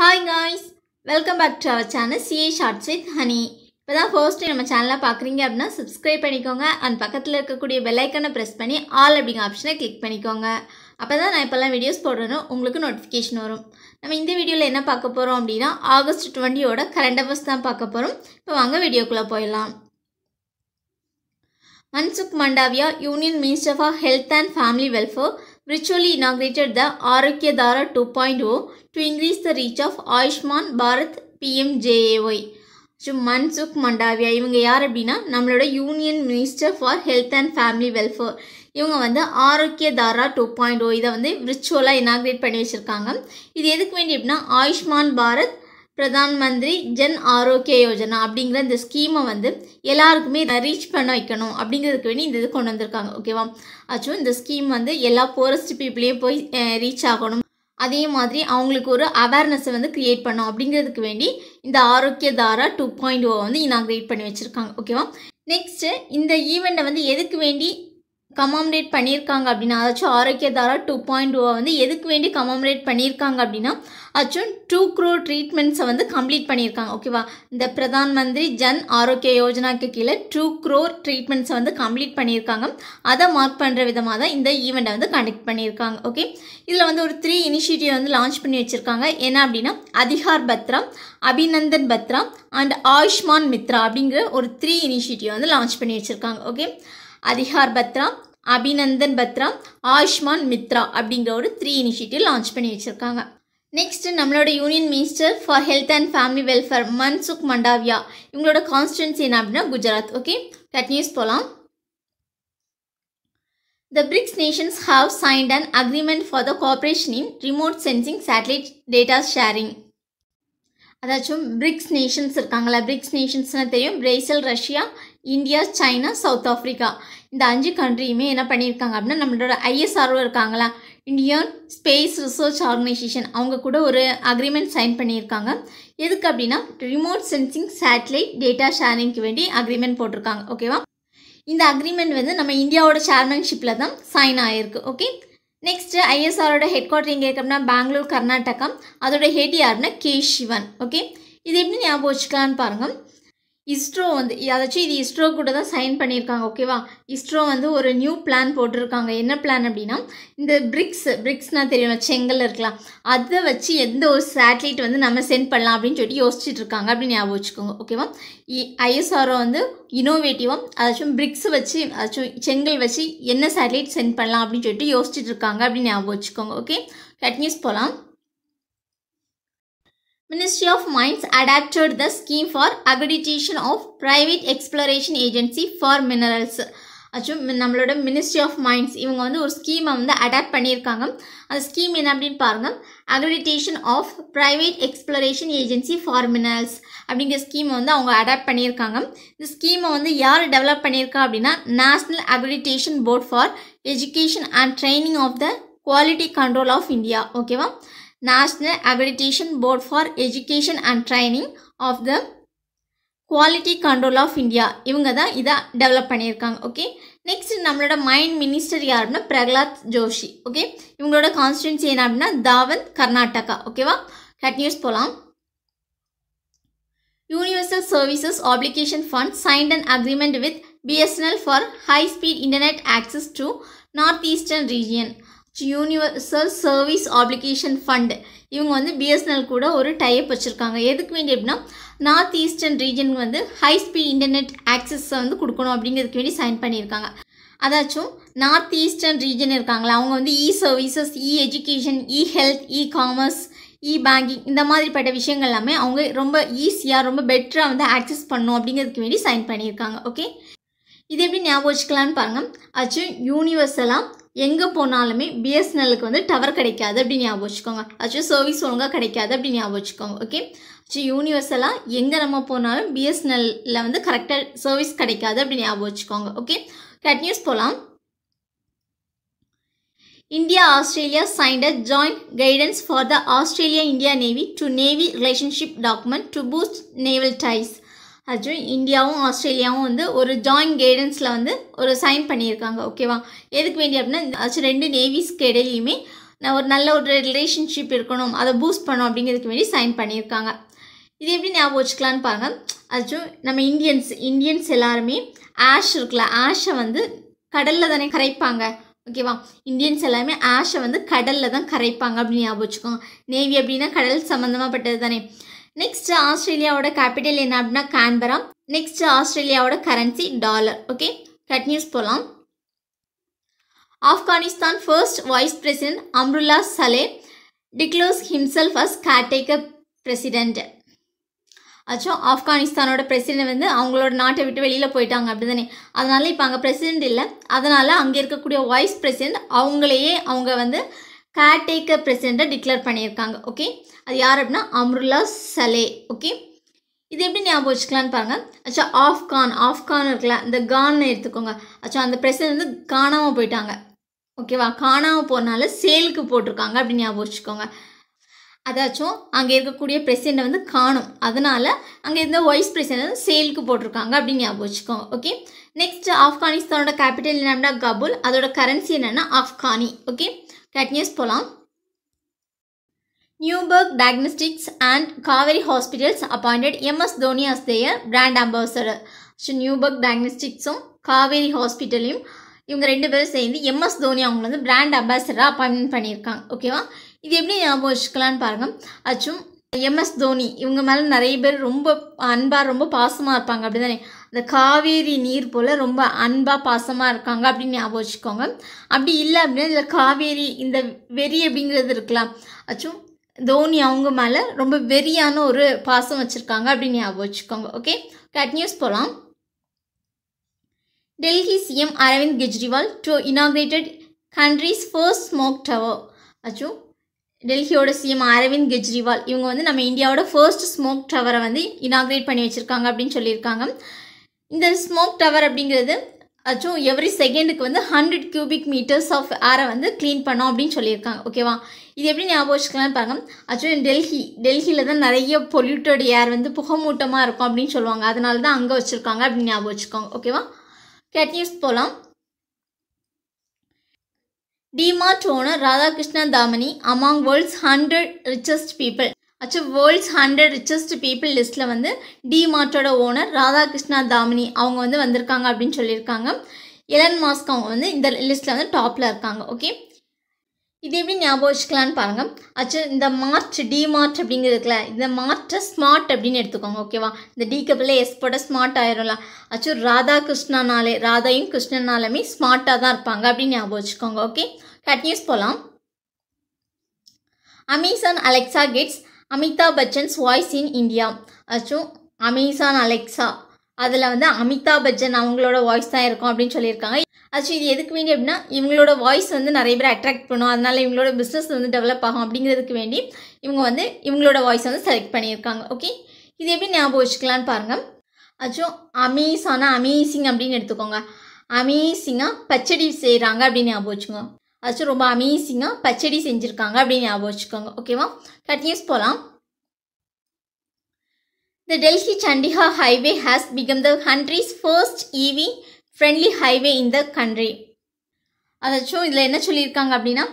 Hi guys welcome back to our channel CA shorts with Honey இப்போ தான் first நம்ம சேனலாக பார்க்குறீங்க அப்படின்னா சப்ஸ்கிரைப் பண்ணிக்கோங்க அண்ட் பக்கத்தில் இருக்கக்கூடிய பெல்லைக்கனை ப்ரெஸ் பண்ணி ஆல் அப்படிங்கிற ஆப்ஷனை கிளிக் பண்ணிக்கோங்க அப்போ தான் நான் இப்போல்லாம் வீடியோஸ் போடுறேனோ உங்களுக்கு நோட்டிஃபிகேஷன் வரும் நம்ம இந்த வீடியோவில் என்ன பார்க்க போகிறோம் அப்படின்னா ஆகஸ்ட் டுவெண்ட்டியோட கரண்ட் அஃபேர்ஸ் தான் பார்க்க போகிறோம் இப்போ வாங்க வீடியோக்குள்ளே போயிடலாம் Mansukh Mandaviya union minister of health and family welfare virtually virtually inaugurated two point O to increase the reach of Ayushman Bharat PMJAY Mansukh Mandaviya இவங்க யார் அப்படின்னா நம்மளோட union minister for health and family welfare இவங்க வந்து ஆரோக்கிய தாரா டூ பாயிண்ட் ஓ இதை வந்து விர்ச்சுவலாக இனாக்ரேட் பண்ணி வச்சுருக்காங்க இது எதுக்கு வேண்டி அப்படின்னா ஆயுஷ்மான் பாரத் பிரதான் மந்திரி ஜன் ஆரோக்கிய யோஜனா அப்படிங்கிற இந்த ஸ்கீமை வந்து எல்லாருக்குமே இதை ரீச் பண்ண வைக்கணும் அப்படிங்கிறதுக்கு வேண்டி இந்த இது கொண்டு வந்திருக்காங்க ஓகேவா ஆச்சும் இந்த ஸ்கீம் வந்து எல்லா போரஸ்ட் பீப்புளையும் போய் ரீச் ஆகணும் அதே மாதிரி அவங்களுக்கு ஒரு அவேர்னஸை வந்து க்ரியேட் பண்ணோம் அப்படிங்கிறதுக்கு வேண்டி இந்த ஆரோக்கிய தாரா டூ பாயிண்ட் ஓ வந்து கிரியேட் பண்ணி வச்சுருக்காங்க ஓகேவா நெக்ஸ்ட்டு இந்த ஈவெண்ட்டை வந்து எதுக்கு வேண்டி கமாமடேட் பண்ணியிருக்காங்க அப்படின்னா அதாச்சும் ஆரோக்கியதாரா டூ பாயிண்ட் ஓவை வந்து எதுக்கு வேண்டி கமாமடேட் பண்ணியிருக்காங்க அப்படின்னா அச்சும் டூ க்ரோ ட்ரீட்மெண்ட்ஸை வந்து கம்ப்ளீட் பண்ணியிருக்காங்க ஓகேவா இந்த பிரதான் மந்திரி ஜன் ஆரோக்கிய யோஜனாக்கு கீழே டூ க்ரோ ட்ரீட்மெண்ட்ஸை வந்து கம்ப்ளீட் பண்ணியிருக்காங்க அதை மார்க் பண்ணுற விதமாக தான் இந்த ஈவெண்ட்டை வந்து கண்டக்ட் பண்ணியிருக்காங்க ஓகே இதில் வந்து ஒரு த்ரீ இனிஷியேட்டிவ் வந்து லான்ச் பண்ணி வச்சுருக்காங்க என்ன அப்படின்னா அதிகார் பத்ரா அபிநந்தன் பத்ரா அண்ட் ஆயுஷ்மான் மித்ரா அப்படிங்கிற ஒரு த்ரீ இனிஷியேட்டிவ் வந்து லான்ச் பண்ணி வச்சுருக்காங்க ஓகே அதிகார் பத்ரா அபிநந்தன் பத்ரா ஆயுஷ்மான் மித்ரா அப்படிங்கிற ஒரு த்ரீ இனிஷியேட்டிவ் லான்ச் பண்ணி வச்சுருக்காங்க நெக்ஸ்ட் நம்மளோட union minister for health and family welfare Mansukh Mandaviya இவங்களோட கான்ஸ்டன்சி என்ன அப்படின்னா குஜராத் ஓகே கட் போகலாம் the BRICS nations have signed and agreement for the cooperation in remote sensing satellite data sharing அதாச்சும் பிரிக்ஸ் நேஷன்ஸ் இருக்காங்களா BRICS நேஷன்ஸ்னால் தெரியும் Brazil Russia India China South Africa இந்த அஞ்சு கண்ட்ரியுமே என்ன பண்ணியிருக்காங்க அப்படின்னா நம்மளோட ஐஎஸ்ஆர்ஓ இருக்காங்களா இந்தியன் ஸ்பேஸ் ரிசர்ச் ஆர்கனைசேஷன் அவங்க கூட ஒரு அக்ரிமெண்ட் சைன் பண்ணியிருக்காங்க எதுக்கு அப்படின்னா ரிமோட் சென்சிங் சேட்டலைட் டேட்டா ஷேரிங்க்கு வேண்டி அக்ரிமெண்ட் போட்டிருக்காங்க ஓகேவா இந்த அக்ரிமெண்ட் வந்து நம்ம இந்தியாவோட சேர்மன்ஷிப்பில் தான் சைன் ஆகிருக்கு ஓகே நெக்ஸ்ட்டு ஐஎஸ்ஆரோட ஹெட் குவார்டர் இங்கே இருக்கு அப்படின்னா பெங்களூர் கர்நாடகம் அதோட ஹெட் யாருன்னா கே சிவன் ஓகே இது எப்படி ஞாபகம் வச்சுக்கலான்னு பாருங்கள் இஸ்ரோ வந்து அதாச்சும் இது இஸ்ரோ கூட தான் சைன் பண்ணியிருக்காங்க ஓகேவா இஸ்ரோ வந்து ஒரு நியூ பிளான் போட்டிருக்காங்க என்ன பிளான் அப்படின்னா இந்த பிரிக்ஸ் பிரிக்ஸ்னால் தெரியும் செங்கல் இருக்கலாம் அதை வச்சு எந்த ஒரு சேட்டலைட் வந்து நம்ம சென்ட் பண்ணலாம் அப்படின்னு சொல்லிட்டு யோசிச்சுட்டு இருக்காங்க அப்படின்னு ஞாபகம் வச்சுக்கோங்க ஓகேவா ஐஎஸ்ஆர்ஓ வந்து இனோவேட்டிவாக அதாச்சும் பிரிக்ஸ் வச்சு அதாச்சும் செங்கல் வச்சு என்ன சேட்டலைட் சென்ட் பண்ணலாம் அப்படின்னு சொல்லிட்டு யோசிச்சுட்டு இருக்காங்க அப்படின்னு ஞாபகம் வச்சுக்கோங்க ஓகே கட் நியூஸ் போகலாம் Ministry of Mines adapted the scheme for accreditation of private exploration agency for minerals. அச்சும் நம்மளோட மினிஸ்ட்ரி ஆஃப் மைன்ஸ் இவங்க வந்து ஒரு ஸ்கீமை வந்து adapt பண்ணியிருக்காங்க அந்த ஸ்கீம் என்ன அப்படின்னு பாருங்கள் accreditation of private exploration agency for minerals அப்படிங்கிற ஸ்கீமை வந்து அவங்க அடாப்ட் பண்ணியிருக்காங்க இந்த ஸ்கீமை வந்து யார் டெவலப் பண்ணியிருக்கா அப்படின்னா national accreditation board for education and training of the quality control of India ஓகேவா National Accreditation Board for Education and Training of the quality control of India இவங்க தான் இதை டெவலப் பண்ணியிருக்காங்க ஓகே நெக்ஸ்ட் நம்மளோட மைண்ட் மினிஸ்டர் யார் அப்படின்னா Pralhad Joshi okay இவங்களோட constituency என்ன அப்படின்னா தாவந்த் கர்நாடகா ஓகேவா கட் நியூஸ் போகலாம் universal services application fund signed and agreement with BSNL for high speed internet access to north eastern region universal service application fund இவங்க வந்து பிஎஸ்என்எல் கூட ஒரு டைப் வச்சுருக்காங்க எதுக்கு வேண்டி அப்படின்னா நார்த் ஈஸ்டர்ன் ரீஜன் வந்து ஹை ஸ்பீட் இன்டர்நெட் ஆக்சஸை வந்து கொடுக்கணும் அப்படிங்கிறதுக்கு வேண்டி சைன் பண்ணியிருக்காங்க அதாச்சும் நார்த் ஈஸ்டர்ன் ரீஜன் இருக்காங்களே அவங்க வந்து E services E education E health E commerce E banking இந்த மாதிரிப்பட்ட விஷயங்கள் எல்லாமே அவங்க ரொம்ப ஈஸியாக ரொம்ப பெட்டராக வந்து ஆக்சஸ் பண்ணும் அப்படிங்கிறதுக்கு வேண்டி சைன் பண்ணியிருக்காங்க ஓகே இது எப்படி ஞாபகம் வச்சுக்கலான்னு பாருங்கள் ஆச்சும் யூனிவர்ஸெல்லாம் எங்கே போனாலுமே பிஎஸ்என்எலுக்கு வந்து டவர் கிடைக்காது அப்படின்னு ஞாபகம் வச்சுக்கோங்க ஆக்சுவலி சர்வீஸ் ஒழுங்காக கிடைக்காது அப்படின்னு ஞாபகம் வச்சுக்கோங்க ஓகே ஸோ யூனிவர்சலாக எங்கே நம்ம போனாலும் பிஎஸ்என்எல்ல வந்து கரெக்டாக சர்வீஸ் கிடைக்காது அப்படின்னு ஞாபகம் வச்சுக்கோங்க ஓகே கட் போகலாம் India Australia signed a joint guidance for the Australia India navy to navy relationship document to boost naval ties actually இந்தியாவும் ஆஸ்திரேலியாவும் வந்து ஒரு ஜாயின்ட் கைடன்ஸில் வந்து ஒரு சைன் பண்ணியிருக்காங்க ஓகேவா எதுக்கு வேண்டி அப்படின்னா அச்சு ரெண்டு நேவிஸ்க்கு இடையிலையுமே நான் ஒரு நல்ல ஒரு ரிலேஷன்ஷிப் இருக்கணும் அதை பூஸ்ட் பண்ணணும் அப்படிங்கிறதுக்கு வேண்டி சைன் பண்ணியிருக்காங்க இது எப்படி ஞாபகம் வச்சுக்கலான்னு பாருங்க அச்சு நம்ம இந்தியன்ஸ் இந்தியன்ஸ் எல்லாருமே ஆஷ் இருக்குல்ல ஆஷை வந்து கடலில் தானே கரைப்பாங்க ஓகேவா இந்தியன்ஸ் எல்லாமே ஆஷை வந்து கடலில் தான் கரைப்பாங்க அப்படின்னு ஞாபகம் வச்சுக்கோங்க நேவி அப்படின்னா கடல் சம்மந்தமாகப்பட்டது தானே நெக்ஸ்ட் ஆஸ்திரேலியாவோட கேபிட்டல் என்ன அப்படின்னா கேன்பரா நெக்ஸ்ட் ஆஸ்திரேலியாவோட currency dollar okay cut news போகலாம் Afghanistan first vice president Amrullah Saleh declares himself as caretaker president ஆச்சோ ஆப்கானிஸ்தானோட பிரசிடென்ட் வந்து அவங்களோட நாட்டை விட்டு வெளியில் போயிட்டாங்க அப்படி தானே அதனால் இப்போ அங்கே பிரசிடென்ட் இல்லை அதனால் அங்கே இருக்கக்கூடிய வைஸ் பிரசிடென்ட் அவங்களையே அவங்க வந்து கேர்டேக்கர் பிரசிடண்ட்டை டிக்ளேர் பண்ணியிருக்காங்க ஓகே அது யார் அப்படின்னா அம்ருல்லா சலே ஓகே இது எப்படி ஞாபகம் வச்சுக்கலான்னு பாருங்கள் அச்சா ஆஃப்கான் ஆஃப்கான் இருக்கலாம் இந்த கான்னு எடுத்துக்கோங்க அச்சா அந்த பிரசிடண்ட் வந்து காணாமல் போயிட்டாங்க ஓகேவா காணாமல் போனால சேலுக்கு போட்டிருக்காங்க அப்படின்னு ஞாபகம் வச்சுக்கோங்க அதாச்சும் அங்கே இருக்கக்கூடிய பிரசிடெண்ட்டை வந்து காணும் அதனால் அங்கே இருந்த வைஸ் பிரசிடண்ட் வந்து சேலுக்கு போட்டிருக்காங்க அப்படின்னு ஞாபகம் வச்சுக்கோங்க ஓகே நெக்ஸ்ட் ஆப்கானிஸ்தானோட கேபிட்டல் என்ன அப்படின்னா கபுல் அதோட கரன்சி என்னென்னா ஆஃப்கானி ஓகே டெட் நியூஸ் போகலாம் Neuberg Diagnostics and Kaveri hospitals appointed MS Dhoni as the brand ambassador so Neuberg டயக்னோஸ்டிக்ஸும் காவேரி ஹாஸ்பிட்டலையும் இவங்க ரெண்டு பேரும் சேர்ந்து எம்எஸ் தோனி அவங்கள வந்து பிராண்ட் அம்பாசடராக அப்பாயின்மெண்ட் பண்ணியிருக்காங்க ஓகேவா இது எப்படி ஞாபகம் வச்சுக்கலான்னு பாருங்கள் அச்சும் எம்எஸ் தோனி இவங்க மேலே நிறைய பேர் ரொம்ப அன்பாக ரொம்ப பாசமாக இருப்பாங்க அப்படி தானே இந்த காவேரி நீர் போல் ரொம்ப அன்பாக பாசமாக இருக்காங்க அப்படின்னு ஞாபகம் வச்சுக்கோங்க அப்படி இல்லை அப்படின்னா இதில் காவேரி இந்த வெறி அப்படிங்கிறது இருக்கலாம் அச்சும் தோனி அவங்க மேலே ரொம்ப வெறியான ஒரு பாசம் வச்சுருக்காங்க அப்படின்னு ஞாபகம் வச்சுக்கோங்க ஓகே கட் நியூஸ் போகலாம் Delhi CM Arvind Kejriwal to inaugurated country's first smog tower அச்சும் டெல்லியோட சிஎம் அரவிந்த் கெஜ்ரிவால் இவங்க வந்து நம்ம இந்தியாவோட ஃபர்ஸ்ட் ஸ்மோக் டவரை வந்து இனாகிரேட் பண்ணி வச்சுருக்காங்க அப்படின்னு சொல்லியிருக்காங்க இந்த ஸ்மோக் டவர் அப்படிங்கிறது அச்சும் எவ்ரி செகண்டுக்கு வந்து ஹண்ட்ரட் கியூபிக் மீட்டர்ஸ் ஆஃப் ஏரை வந்து க்ளீன் பண்ணோம் அப்படின்னு சொல்லியிருக்காங்க ஓகேவா இது எப்படி ஞாபகம் வச்சுக்கலாம்னு பாருங்க ஆக்சுவலி டெல்லி டெல்லியில் தான் நிறைய பொல்யூட்டட் ஏர் வந்து புகமூட்டமாக இருக்கும் அப்படின்னு சொல்லுவாங்க அதனால தான் அங்கே வச்சுருக்காங்க அப்படின்னு ஞாபகம் வச்சுக்கோங்க ஓகேவா கேட் நியூஸ் போகலாம் DMart owner Radhakrishnan Damani among world's hundred richest people அச்சா வேர்ல்ட்ஸ் ஹண்ட்ரட் ரிச்சஸ்ட் பீப்புள் லிஸ்ட்டில் வந்து டி மார்ட்டோட ஓனர் ராதாகிருஷ்ணா தாமினி அவங்க வந்து வந்திருக்காங்க அப்படின்னு சொல்லியிருக்காங்க எலன் மாஸ்க் அவங்க வந்து இந்த லிஸ்ட்டில் வந்து டாப்பில் இருக்காங்க ஓகே இது எப்படி ஞாபகம் வச்சுக்கலான்னு பாருங்கள் ஆச்சு இந்த மார்ச் டி மார்ட் அப்படிங்கிறதுக்குல இந்த மார்ட்டை ஸ்மார்ட் அப்படின்னு எடுத்துக்கோங்க ஓகேவா இந்த டி கப்பில் எஸ் போட ஸ்மார்ட் ஆயிரும்ல அச்சு ராதா கிருஷ்ணனாலே ராதையும் கிருஷ்ணனாலுமே ஸ்மார்ட்டாக தான் இருப்பாங்க அப்படின்னு ஞாபகம் வச்சுக்கோங்க ஓகே கட் நியூஸ் போகலாம் Amazon Alexa gets Amitabh பச்சன்ஸ் voice in India அச்சும் அமேசான் அலெக்ஸா அதில் வந்து அமிதாப் பச்சன் அவங்களோட வாய்ஸ் தான் இருக்கும் அப்படின்னு சொல்லியிருக்காங்க அச்சு இது எதுக்கு வேண்டி அப்படின்னா இவங்களோட வாய்ஸ் வந்து நிறைய பேர் அட்ராக்ட் பண்ணும் அதனால் இவங்களோட பிஸ்னஸ் வந்து டெவலப் ஆகும் அப்படிங்கிறதுக்கு வேண்டி இவங்க வந்து இவங்களோட வாய்ஸ் வந்து செலக்ட் பண்ணியிருக்காங்க ஓகே இது எப்படி ஞாபகம் வச்சுக்கலான்னு பாருங்கள் ஆச்சும் அமேசானா அமேசிங் அப்படின்னு எடுத்துக்கோங்க அமேசிங்காக பச்சடி செய்கிறாங்க அப்படின்னு ஞாபகம் வச்சுக்கோங்க அது ரொம்ப அமேசிங்காக பச்சடி செஞ்சுருக்காங்க அப்படின்னு ஞாபகம் வச்சுக்கோங்க ஓகேவா நியூஸ் போகலாம் the Delhi Chandigarh highway has become the country's first EV friendly highway in the country அதாச்சும் இதில் என்ன சொல்லியிருக்காங்க அப்படின்னா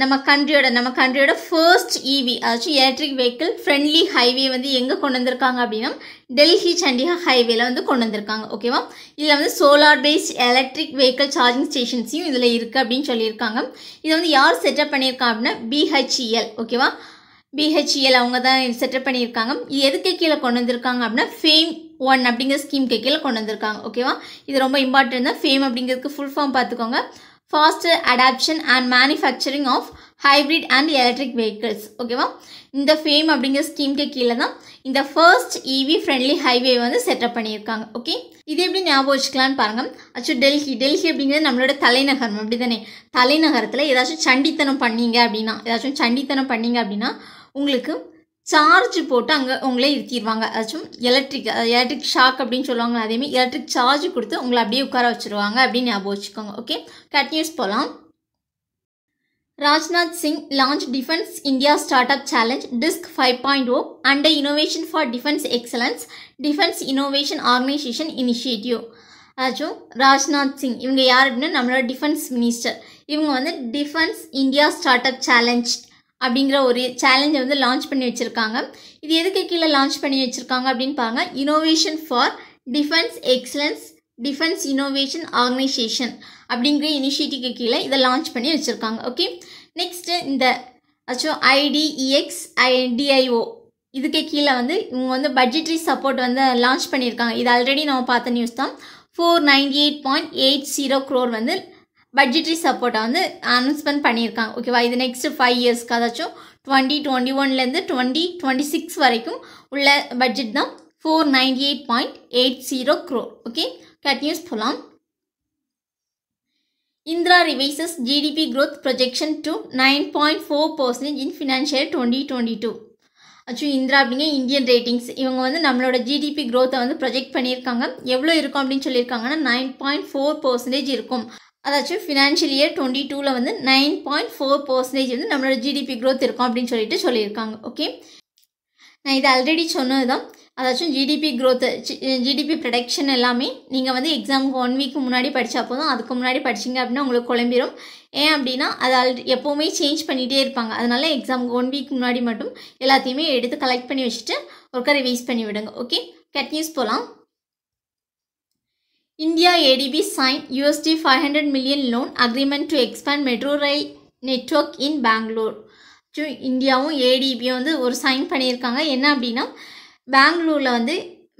நம்ம கண்ட்ரியோட நம்ம கண்ட்ரியோட ஃபர்ஸ்ட் இவி அதாச்சும் எலக்ட்ரிக் வெஹிக்கிள் ஃப்ரெண்ட்லி ஹைவே வந்து எங்கே கொண்டு வந்திருக்காங்க அப்படின்னா டெல்லி சண்டிகா ஹைவேல வந்து கொண்டு வந்திருக்காங்க ஓகேவா இதில் வந்து solar based electric vehicle charging ஸ்டேஷன்ஸையும் இதில் இருக்குது அப்படின்னு சொல்லியிருக்காங்க இதை வந்து யார் செட்டப் பண்ணியிருக்காங்க அப்படின்னா பிஹெச்இஎல் ஓகேவா பிஹெச்இஎல் அவங்க தான் செட்டப் பண்ணியிருக்காங்க இது எதுக்கு கீழே கொண்டு வந்திருக்காங்க அப்படின்னா ஃபேம் ஒன் அப்படிங்கிற ஸ்கீம்க்கு கீழே கொண்டு வந்திருக்காங்க ஓகேவா இது ரொம்ப இம்பார்ட்டன்ட் தான் ஃபேம் அப்படிங்கிறதுக்கு ஃபுல் ஃபார்ம் பார்த்துக்கோங்க faster adoption and manufacturing of hybrid and electric vehicles ஓகேவா இந்த ஃபேம் அப்படிங்கிற ஸ்கீம்க்கு கீழே தான் இந்த ஃபர்ஸ்ட் இவி ஃப்ரெண்ட்லி ஹைவே வந்து செட்டப் பண்ணியிருக்காங்க ஓகே இது எப்படி ஞாபகம் வச்சுக்கலான்னு பாருங்கள் ஆக்சுவலி டெல்லி டெல்லி அப்படிங்கிறது நம்மளோட தலைநகரம் அப்படி தானே தலைநகரத்தில் ஏதாச்சும் சண்டித்தனம் பண்ணீங்க அப்படின்னா ஏதாச்சும் சண்டித்தனம் பண்ணீங்க அப்படின்னா உங்களுக்கு சார்ஜ் போட்டு அங்கே உங்களே இருத்திடுவாங்க அச்சும் எலக்ட்ரிக் எலக்ட்ரிக் ஷாக் அப்படின்னு சொல்லுவாங்க அதேமாதிரி எலக்ட்ரிக் சார்ஜ் கொடுத்து உங்களை அப்படியே உட்கார வச்சுருவாங்க அப்படின்னு ஞாபகம் வச்சுக்கோங்க ஓகே கண்டினியூஸ் போகலாம் Rajnath Singh defence India start up challenge DISC five point O and innovation for defence excellence defence innovation organisation initiative ஆச்சும் ராஜ்நாத் சிங் இவங்க யார் அப்படின்னா நம்மளோட டிஃபென்ஸ் மினிஸ்டர் இவங்க வந்து defence India start up challenge அப்படிங்கிற ஒரு சேலஞ்சை வந்து லான்ச் பண்ணி வச்சுருக்காங்க இது எதுக்கு கீழே லான்ச் பண்ணி வச்சுருக்காங்க அப்படின்னு பாருங்க innovation for defence excellence defence innovation organisation அப்படிங்கிற இனிஷியேட்டிவ்க்கு கீழே இதை லான்ச் பண்ணி வச்சுருக்காங்க ஓகே நெக்ஸ்ட்டு இந்த அச்சோ ஐடிஇஎக்ஸ் ஐடிஐஓ e இதுக்கு கீழே வந்து இவங்க வந்து பட்ஜெட்ரி சப்போர்ட் வந்து லான்ச் பண்ணியிருக்காங்க இது ஆல்ரெடி நம்ம பார்த்த நியூஸ் தான் four ninety eight point eight zero crore வந்து பட்ஜெட்ரி சப்போர்ட்டை வந்து அனௌன்ஸ்மெண்ட் பண்ணியிருக்காங்க ஓகேவா இது நெக்ஸ்ட்டு ஃபைவ் இயர்ஸ்க்கு அதாச்சும் டுவெண்ட்டி டுவெண்ட்டி ஒன்லேருந்து டுவெண்ட்டி டுவெண்ட்டி சிக்ஸ் வரைக்கும் உள்ள பட்ஜெட் தான் four ninety eight point eight zero crore okay கன்யூஸ் போகலாம் IndRa revises GDP growth projection to nine point four percentage in financial twenty twenty two actually IndRa அப்படிங்க Indian ratings இவங்க வந்து நம்மளோட ஜிடிபி க்ரோத்தை வந்து ப்ரொஜெக்ட் பண்ணியிருக்காங்க எவ்வளோ இருக்கும் அப்படின்னு சொல்லியிருக்காங்கன்னா நைன் பாயிண்ட் ஃபோர் பர்சன்டேஜ் இருக்கும் அதாச்சும் ஃபினான்ஷியல் இயர் டுவெண்ட்டி டூவில் வந்து நைன் பாயிண்ட் ஃபோர் பர்சன்டேஜ் வந்து நம்மளோட ஜிடிபி க்ரோத் இருக்கும் அப்படின்னு சொல்லிட்டு சொல்லியிருக்காங்க ஓகே நான் இது ஆல்ரெடி சொன்னது தான் அதாச்சும் ஜிடிபி க்ரோத் ஜிடிபி ப்ரொடக்ஷன் எல்லாமே நீங்கள் வந்து எக்ஸாமுக்கு ஒன் வீக்கு முன்னாடி படித்தா போதும் அதுக்கு முன்னாடி படிச்சிங்க அப்படின்னா உங்களுக்கு குழம்பிடும் ஏன் அப்படின்னா அது ஆல் எப்போவுமே சேஞ்ச் பண்ணிகிட்டே இருப்பாங்க அதனால் எக்ஸாமுக்கு ஒன் வீக் முன்னாடி மட்டும் எல்லாத்தையுமே எடுத்து கலெக்ட் பண்ணி வச்சுட்டு ஒருக்கா ரிவைஸ் பண்ணி விடுங்க ஓகே கட் நியூஸ் போகலாம் இந்தியா India ADB signed USD 500 million loan agreement to expand metro rail network in Bangalore. இந்தியாவும் ஏடிபியும் வந்து ஒரு சைன் பண்ணியிருக்காங்க என்ன அப்படின்னா பெங்களூரில் வந்து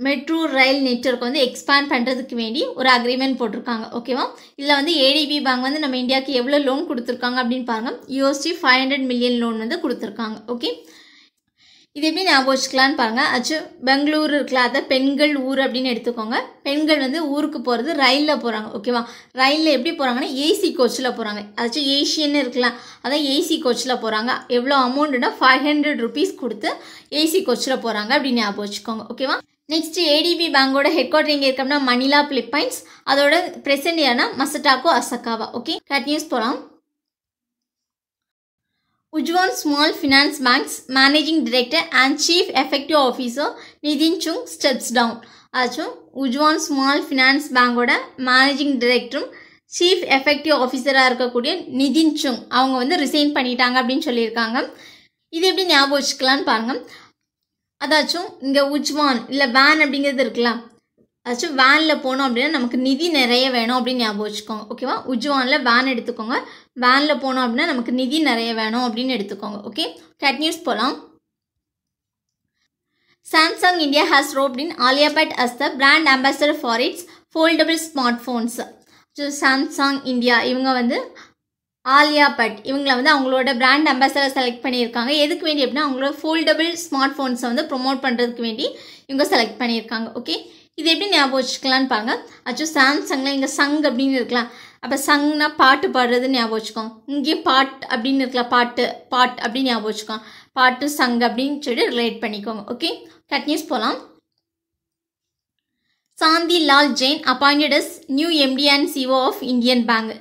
மெட்ரோ ரயில் நெட்ஒர்க் வந்து எக்ஸ்பேண்ட் பண்ணுறதுக்கு வேண்டி ஒரு அக்ரிமெண்ட் போட்டிருக்காங்க ஓகேவா இதில் வந்து ஏடிபி பேங்க் வந்து நம்ம இந்தியாவுக்கு எவ்வளோ லோன் கொடுத்துருக்காங்க அப்படின்னு பாருங்கள் USD five hundred million loan வந்து கொடுத்துருக்காங்க ஓகே இது எப்படி ஞாபகம் வச்சுக்கலான்னு பாருங்கள் அச்சு பெங்களூர் இருக்கல அதை பெண்கள் ஊர் அப்படின்னு எடுத்துக்கோங்க பெண்கள் வந்து ஊருக்கு போகிறது ரயிலில் போகிறாங்க ஓகேவா ரயிலில் எப்படி போகிறாங்கன்னா ஏசி கோச்சில் போகிறாங்க அதாச்சும் ஏசியன்னு இருக்கலாம் அதான் ஏசி கோச்சில் போகிறாங்க எவ்வளோ அமௌண்ட்டுனா ஃபைவ் ஹண்ட்ரட் ருபீஸ் கொடுத்து ஏசி கோச்சில் போகிறாங்க அப்படின்னு ஞாபகம் வச்சுக்கோங்க ஓகேவா நெக்ஸ்ட் ஏடிபி பேங்கோட ஹெட் குவார்டர் எங்கே இருக்கோம்னா மணிலா பிலிப்பைன்ஸ் அதோட பிரசன்ட் ஏன்னா Masatsugu Asakawa okay cut news போகலாம் Ujjivan small finance bank's managing Director and chief effective Officer Nitin Chugh steps down ஆச்சும் உஜ்வான் ஸ்மால் ஃபினான்ஸ் பேங்கோட மேனேஜிங் டைரக்டரும் சீஃப் எஃபெக்டிவ் ஆஃபீஸராக இருக்கக்கூடிய நிதின் சுங் அவங்க வந்து ரிசைன் பண்ணிட்டாங்க அப்படின்னு சொல்லியிருக்காங்க இது எப்படி ஞாபகம் வச்சுக்கலான்னு பாருங்கள் அதாச்சும் இங்கே உஜ்வான் இல்லை வேன் அப்படிங்கிறது இருக்கலாம் அதாச்சும் வேனில் போனோம் அப்படின்னா நமக்கு நிதி நிறைய வேணும் அப்படின்னு ஞாபகம் வச்சுக்கோங்க ஓகேவா உஜ்வானில் வேன் எடுத்துக்கோங்க வேனில் போனோம் அப்படின்னா நமக்கு நிதி நிறைய வேணும் அப்படின்னு எடுத்துக்கோங்க ஓகே டெட் நியூஸ் போகலாம் Samsung India has roped in Alia Bhatt as the brand ambassador for its foldable smart phones Samsung India இவங்க வந்து ஆலியா பட் இவங்கள வந்து அவங்களோட பிராண்ட் அம்பாசடர் செலக்ட் பண்ணியிருக்காங்க எதுக்கு வேண்டி அப்படின்னா அவங்களோட ஃபோல்டபிள் ஸ்மார்ட் ஃபோன்ஸை வந்து ப்ரொமோட் பண்ணுறதுக்கு வேண்டி இவங்க செலக்ட் பண்ணியிருக்காங்க ஓகே இது எப்படி ஞாபகம் வச்சுக்கலான்னு பாருங்க அச்சோ சாம்சங்கில் இங்கே சங் அப்படின்னு இருக்கலாம் அப்போ சங்னா பாட்டு பாடுறது ஞாபகம் வச்சுக்கோங்க இங்கேயும் பாட் அப்படின்னு இருக்கலாம் பாட்டு பாட் அப்படின்னு ஞாபகம் வச்சுக்கோங்க பாட்டு சங் அப்படின்னு சொல்லி ரிலேட் பண்ணிக்கோங்க ஓகே கட்னியூஸ் போகலாம் Shanti Lal Jain appointed as new MD and CEO of Indian Bank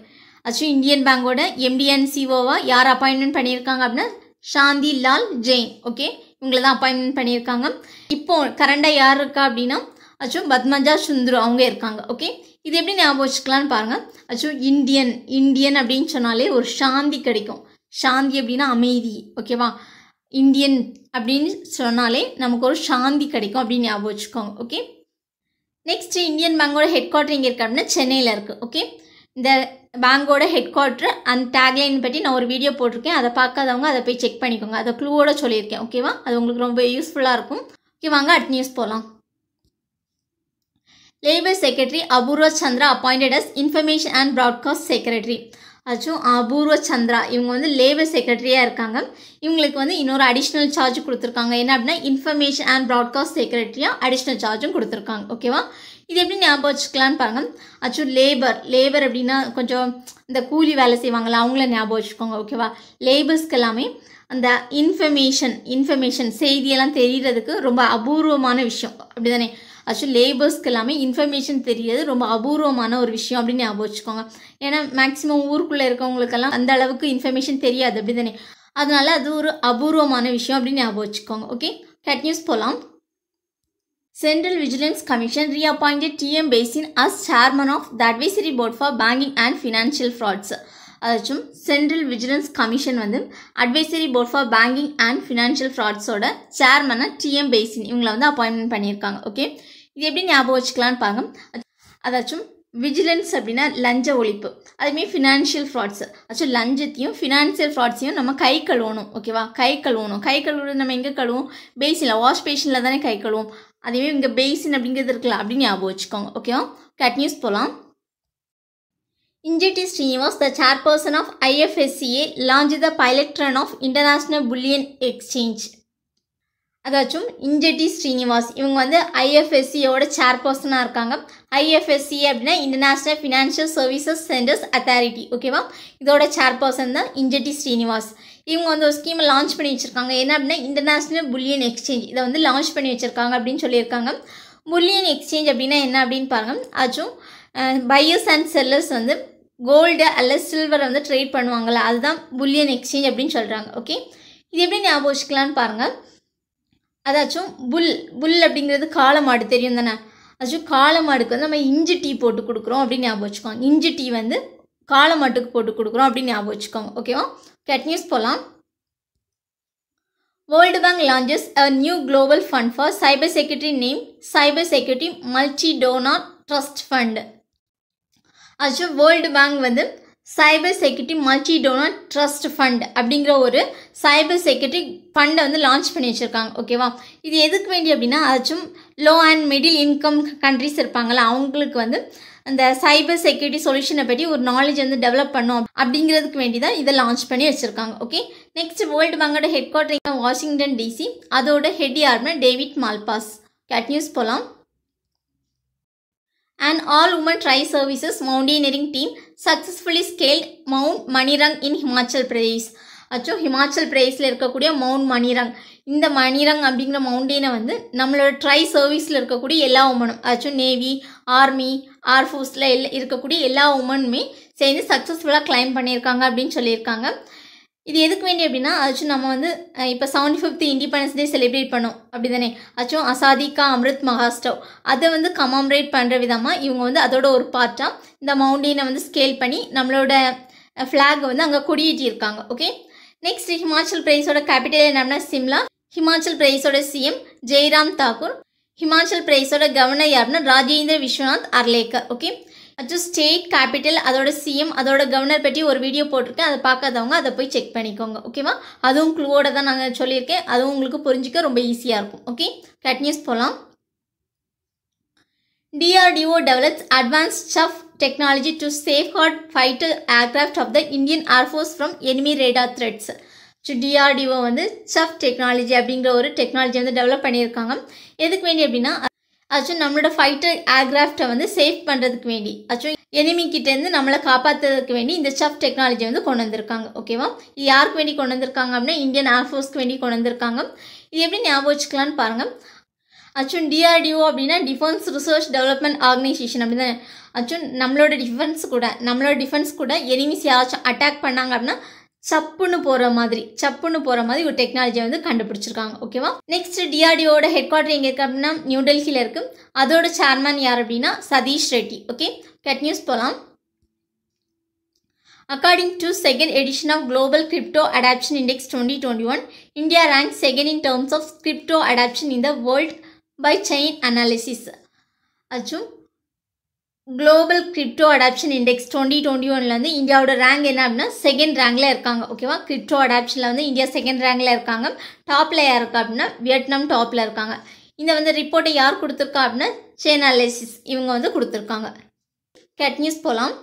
ஆச்சும் இந்தியன் பேங்கோட எம்டி அண்ட் சிஓவாக யார் அப்பாயின்மெண்ட் பண்ணியிருக்காங்க அப்படின்னா சாந்தி லால் ஜெயின் ஓகே இவங்களை தான் அப்பாயின்மெண்ட் பண்ணியிருக்காங்க இப்போ கரண்டாக யார் இருக்கா அப்படின்னா அச்சோ பத்மஜா சுந்தரு அவங்க இருக்காங்க ஓகே இது எப்படி ஞாபகம் வச்சுக்கலான்னு பாருங்கள் அச்சோ இந்தியன் இந்தியன் அப்படின்னு சொன்னாலே ஒரு சாந்தி கிடைக்கும் சாந்தி அப்படின்னா அமைதி ஓகேவா இந்தியன் அப்படின்னு சொன்னாலே நமக்கு ஒரு சாந்தி கிடைக்கும் அப்படின்னு ஞாபகம் வச்சுக்கோங்க ஓகே நெக்ஸ்ட் இந்தியன் பேங்கோட ஹெட் குவார்டர் எங்கே இருக்குது அப்படின்னா சென்னையில் இருக்குது ஓகே இந்த பேங்கோட ஹெட் குவார்ட்ரு அந்த டேக்லைன் பற்றி நான் ஒரு வீடியோ போட்டிருக்கேன் அதை பார்க்காதவங்க அதை போய் செக் பண்ணிக்கோங்க அதை க்ளூவோட சொல்லியிருக்கேன் ஓகேவா அது உங்களுக்கு ரொம்ப யூஸ்ஃபுல்லாக இருக்கும் ஓகே வாங்க அட் நியூஸ் போகலாம் labour Secretary Apurva Chandra appointed as information and Broadcast Secretary. அச்சும் அபூர்வ சந்திரா இவங்க வந்து லேபர் செக்ரட்டரியாக இருக்காங்க இவங்களுக்கு வந்து இன்னொரு அடிஷ்னல் சார்ஜ் கொடுத்துருக்காங்க என்ன அப்படின்னா இன்ஃபர்மேஷன் அண்ட் ப்ராட்காஸ்ட் செக்ரட்டரியாக அடிஷ்னல் சார்ஜும் கொடுத்துருக்காங்க ஓகேவா இது எப்படி ஞாபகம் வச்சுக்கலான்னு பாருங்க ஆக்சுவல் லேபர் லேபர் அப்படின்னா கொஞ்சம் இந்த கூலி வேலை செய்வாங்கள அவங்கள ஞாபகம் வச்சுக்கோங்க ஓகேவா லேபர்ஸ்க்கு எல்லாமே அந்த இன்ஃபர்மேஷன் இன்ஃபர்மேஷன் செய்தியெல்லாம் தெரிகிறதுக்கு ரொம்ப அபூர்வமான விஷயம் அப்படி தானே ஆக்சுவலி லேபர்ஸ்க்கு எல்லாமே இன்ஃபர்மேஷன் தெரியாது ரொம்ப அபூர்வமான ஒரு விஷயம் அப்படின்னு ஞாபகம் வச்சுக்கோங்க ஏன்னா மேக்ஸிமம் ஊருக்குள்ளே இருக்கவங்களுக்கெல்லாம் அந்த அளவுக்கு இன்ஃபர்மேஷன் தெரியாது அப்படி தானே அதனால் அது ஒரு அபூர்வமான விஷயம் அப்படின்னு ஞாபகம் வச்சுக்கோங்க ஓகே ஹெட் நியூஸ் போகலாம் vigilance commission reappointed TM Bhasin as chairman of the advisory board for banking and financial frauds அதாச்சும் சென்ட்ரல் விஜிலன்ஸ் கமிஷன் வந்து advisory board for banking and financial ஃப்ராட்ஸோட சேர்மனை டிஎம் பேசின் இவங்களை வந்து அப்பாயின்மெண்ட் பண்ணியிருக்காங்க ஓகே இது எப்படி ஞாபகம் வச்சுக்கலான்னு பாங்க அதாச்சும் விஜிலன்ஸ் அப்படின்னா லஞ்ச ஒழிப்பு அதுமாரி ஃபினான்ஷியல் ஃப்ராட்ஸ் ஆக்சுவலி லஞ்சத்தையும் ஃபினான்ஷியல் ஃப்ராட்ஸையும் நம்ம கை கழுவணும் ஓகேவா கை கழுவணும் கை கழுவுறது நம்ம எங்கே கழுவோம் பேசினில் வாஷ் பேஷனில் தானே கை கழுவோம் அதேமாரி இங்கே பேசின் அப்படிங்கிறது இருக்கலாம் அப்படின்னு ஞாபகம் வச்சுக்கோங்க ஓகேவா கட்னியூஸ் போகலாம் Injit Srinivas the chairperson of IFSCA launched the pilot run of international bullion exchange அதாச்சும் இஞ்சட்டி ஸ்ரீனிவாஸ் இவங்க வந்து ஐஎஃப்எஸ்சியோட சேர்பர்சனாக இருக்காங்க ஐஎஃப்எஸ்சி அப்படின்னா international financial services centres authority ஓகேவா இதோட சேர்பர்சன் தான் இஞ்சட்டி ஸ்ரீனிவாஸ் இவங்க வந்து ஒரு ஸ்கீமை லான்ச் பண்ணி வச்சுருக்காங்க என்ன அப்படின்னா இன்டர்நேஷ்னல் புல்லியன் எக்ஸ்சேஞ்ச் இதை வந்து லான்ச் பண்ணி வச்சுருக்காங்க அப்படின்னு சொல்லியிருக்காங்க புல்லியன் எக்ஸ்சேஞ்ச் அப்படின்னா என்ன அப்படின்னு பாருங்கள் ஆச்சும் பையர்ஸ் அண்ட் செல்லர்ஸ் வந்து கோல்டு அல்ல சில்வரை வந்து ட்ரேட் பண்ணுவாங்கள்ல அதுதான் புல்லியன் எக்ஸ்சேஞ்ச் அப்படின்னு சொல்கிறாங்க ஓகே இது எப்படி ஞாபகம் வச்சுக்கலான்னு பாருங்கள் அதாச்சும் புல் புல் அப்படிங்கிறது காளை மாடு தெரியும் தானே அதாச்சும் காளை மாடுக்கு வந்து நம்ம இஞ்சி டீ போட்டு கொடுக்குறோம் அப்படின்னு ஞாபகம் வச்சுக்கோங்க இஞ்சி டீ வந்து காளை மாட்டுக்கு போட்டு கொடுக்குறோம் அப்படின்னு ஞாபகம் வச்சுக்கோங்க ஓகேவா கட் நியூஸ் போகலாம் World Bank launches a new global fund for cyber security name cyber security multi donor trust fund actual World Bank வந்து cyber security multi donor trust fund அப்படிங்கிற ஒரு சைபர் செக்யூரிட்டி ஃபண்டை வந்து லான்ச் பண்ணி வச்சுருக்காங்க ஓகேவா இது எதுக்கு வேண்டி அப்படின்னா அதாச்சும் low and middle income countries இருப்பாங்கள்ல அவங்களுக்கு வந்து அந்த சைபர் செக்யூரிட்டி சொல்யூஷனை பற்றி ஒரு நாலேஜ் வந்து டெவலப் பண்ணும் அப்படிங்கிறதுக்கு வேண்டி தான் இதை லான்ச் பண்ணி வச்சுருக்காங்க ஓகே நெக்ஸ்ட் வேர்ல்டு பேங்கோட ஹெட் குவார்ட்டர் வாஷிங்டன் டிசி அதோட ஹெட் யாருன்னா டேவிட் மால்பாஸ் கேட் நியூஸ் போகலாம் and all women tri services mountaineering team successfully scale Mount Manirang in Himachal Pradesh அச்சோ ஹிமாச்சல் பிரதேஷில் இருக்கக்கூடிய மவுண்ட் மணிரங் இந்த மணிரங் அப்படிங்கிற மவுண்டெயினை வந்து நம்மளோட ட்ரை சர்வீஸில் இருக்கக்கூடிய எல்லா உமனும் அச்சோ நேவி ஆர்மி ஆர்ஃபோர்ஸில் எல்லாம் இருக்கக்கூடிய எல்லா உமனுமே சேர்ந்து சக்ஸஸ்ஃபுல்லாக கிளைம் பண்ணியிருக்காங்க அப்படின்னு சொல்லியிருக்காங்க இது எதுக்கு வேண்டி அப்படின்னா அச்சு நம்ம வந்து இப்போ seventy fifth independence day celebrate பண்ணோம் அப்படி தானே அச்சும் அசாதிகா அமிர்த் மகாஸ்டவ் அதை வந்து கமாமரேட் பண்ணுற விதமாக இவங்க வந்து அதோட ஒரு பார்ட்டாக இந்த மவுண்டெயினை வந்து ஸ்கேல் பண்ணி நம்மளோட ஃப்ளாக் வந்து அங்கே கொடியேற்றியிருக்காங்க ஓகே நெக்ஸ்ட் ஹிமாச்சல் பிரதேஷோட கேபிட்டல் என்னன்னா சிம்லா ஹிமாச்சல் பிரதேஷோட சிஎம் ஜெய்ராம் தாக்கூர் ஹிமாச்சல் பிரதேஷோட கவர்னர் யாருன்னா ராஜேந்திர விஸ்வநாத் அர்லேக்கர் ஓகே மற்றும் ஸ்டேட் கேபிட்டல் அதோட சிஎம் அதோட கவர்னர் பற்றி ஒரு வீடியோ போட்டிருக்கேன் அதை பார்க்காதவங்க அதை போய் செக் பண்ணிக்கோங்க ஓகேவா அதுவும் க்ளூவோட தான் நாங்கள் சொல்லியிருக்கேன் அதுவும் உங்களுக்கு புரிஞ்சிக்க ரொம்ப ஈஸியாக இருக்கும் ஓகே கட் நியூஸ் போகலாம் DRDO develops advanced chaff technology to safeguard fighter aircraft of the Indian Air Force from enemy radar threats. So DRDO வந்து சஃப் டெக்னாலஜி அப்படிங்கிற ஒரு டெக்னாலஜி வந்து டெவலப் பண்ணியிருக்காங்க எதுக்கு வேண்டி அப்படின்னா ஆச்சும் நம்மளோட ஃபைட்டர் ஏர்கிராஃப்டை வந்து சேஃப் பண்ணுறதுக்கு வேண்டி ஆச்சும் எனிமி கிட்டேருந்து நம்மளை காப்பாற்றுறதுக்கு வேண்டி இந்த சப் டெக்னாலஜி வந்து கொண்டு வந்திருக்காங்க ஓகேவா இது யாருக்கு வேண்டி கொண்டு வந்திருக்காங்க அப்படின்னா இந்தியன் ஏர்ஃபோர்ஸ்க்கு வேண்டி கொண்டு வந்திருக்காங்க இது எப்படி ஞாபகம் வச்சுக்கலான்னு பாருங்கள் அச்சும் டிஆர்டிஓ அப்படின்னா டிஃபென்ஸ் ரிசர்ச் டெவலப்மெண்ட் ஆர்கனைசேஷன் அப்படி தான் நம்மளோட டிஃபென்ஸ் கூட நம்மளோட டிஃபென்ஸ் கூட எனிமிஸ் யாராச்சும் அட்டாக் பண்ணாங்க அப்படின்னா சப்புன்னு போகிற மாதிரி சப்புன்னு போகிற மாதிரி ஒரு டெக்னாலஜியை வந்து கண்டுபிடிச்சிருக்காங்க ஓகேவா நெக்ஸ்ட் டிஆர்டிஓட ஹெட் குவார்ட்டர் எங்கே இருக்கு அப்படின்னா நியூ டெல்லியில் இருக்கு அதோட சேர்மேன் யார் அப்படின்னா சதீஷ் ரெட்டி ஓகே கெட் நியூஸ் போகலாம் according to second edition of global crypto adoption index twenty twenty one India rank second in terms of crypto adoption in the world by Chainalysis அச்சும் global crypto adoption index twenty twenty ஒனில் வந்து இந்தியாவோட rank என்ன அப்படின்னா second ரேங்கில் இருக்காங்க ஓகேவா crypto அடாப்ஷனில் வந்து India second ரேங்கில் இருக்காங்க டாப்பில் யார் இருக்கா அப்படின்னா வியட்நாம் டாப்பில் இருக்காங்க இந்த வந்து ரிப்போர்ட்டை யார் கொடுத்துருக்கா அப்படின்னா சேனாலிசிஸ் இவங்க வந்து கொடுத்துருக்காங்க கேட் நியூஸ் போகலாம்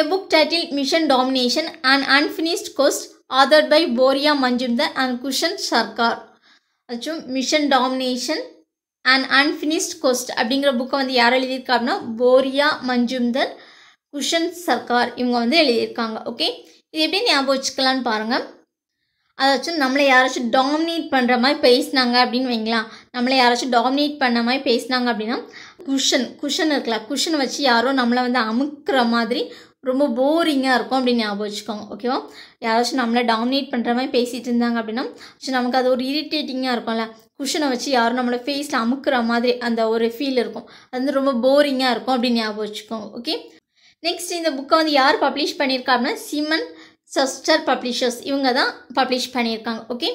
a book title mission domination and unfinished quest authored by Boria Majumdar and Kushan Sarkar அச்சும் mission domination and unfinished quest அப்படிங்கிற புக்கை வந்து யார் எழுதியிருக்கா அப்படின்னா போரியா மஞ்சும்தன் குஷன் சர்க்கார் இவங்க வந்து எழுதியிருக்காங்க ஓகே இது எப்படி ஞாபகம் வச்சுக்கலான்னு பாருங்கள் அதாச்சும் நம்மளை யாராச்சும் டாமினேட் பண்ணுற மாதிரி பேசினாங்க அப்படின்னு வைங்களா நம்மளை யாராச்சும் டாமினேட் பண்ண மாதிரி பேசினாங்க அப்படின்னா குஷன் குஷன் இருக்கலாம் குஷனை வச்சு யாரோ நம்மளை வந்து அமுக்கிற மாதிரி ரொம்ப போரிங்காக இருக்கும் அப்படின்னு ஞாபகம் வச்சுக்கோங்க ஓகேவா யாராச்சும் நம்மளை டாமினேட் பண்ணுற மாதிரி பேசிகிட்டு இருந்தாங்க அப்படின்னா நமக்கு அது ஒரு இரிட்டேட்டிங்காக இருக்கும்ல குஷனை வச்சு யாரும் நம்மளை ஃபேஸில் அமுக்குற மாதிரி அந்த ஒரு ஃபீல் இருக்கும் அது வந்து ரொம்ப போரிங்காக இருக்கும் அப்படின்னு ஞாபகம் வச்சுக்கோங்க ஓகே நெக்ஸ்ட் இந்த புக்கை வந்து யார் பப்ளிஷ் பண்ணியிருக்கா அப்படின்னா சிமன் சஸ்டர் பப்ளிஷர்ஸ் இவங்க தான் பப்ளிஷ் பண்ணியிருக்காங்க ஓகே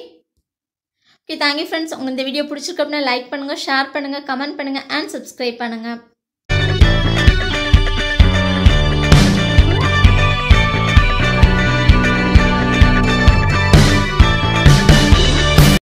ஓகே தேங்க்யூ ஃப்ரெண்ட்ஸ் உங்கள் இந்த வீடியோ பிடிச்சிருக்கு அப்படின்னா லைக் பண்ணுங்கள் ஷேர் பண்ணுங்கள் கமெண்ட் பண்ணுங்கள் அண்ட் சப்ஸ்கிரைப் பண்ணுங்கள்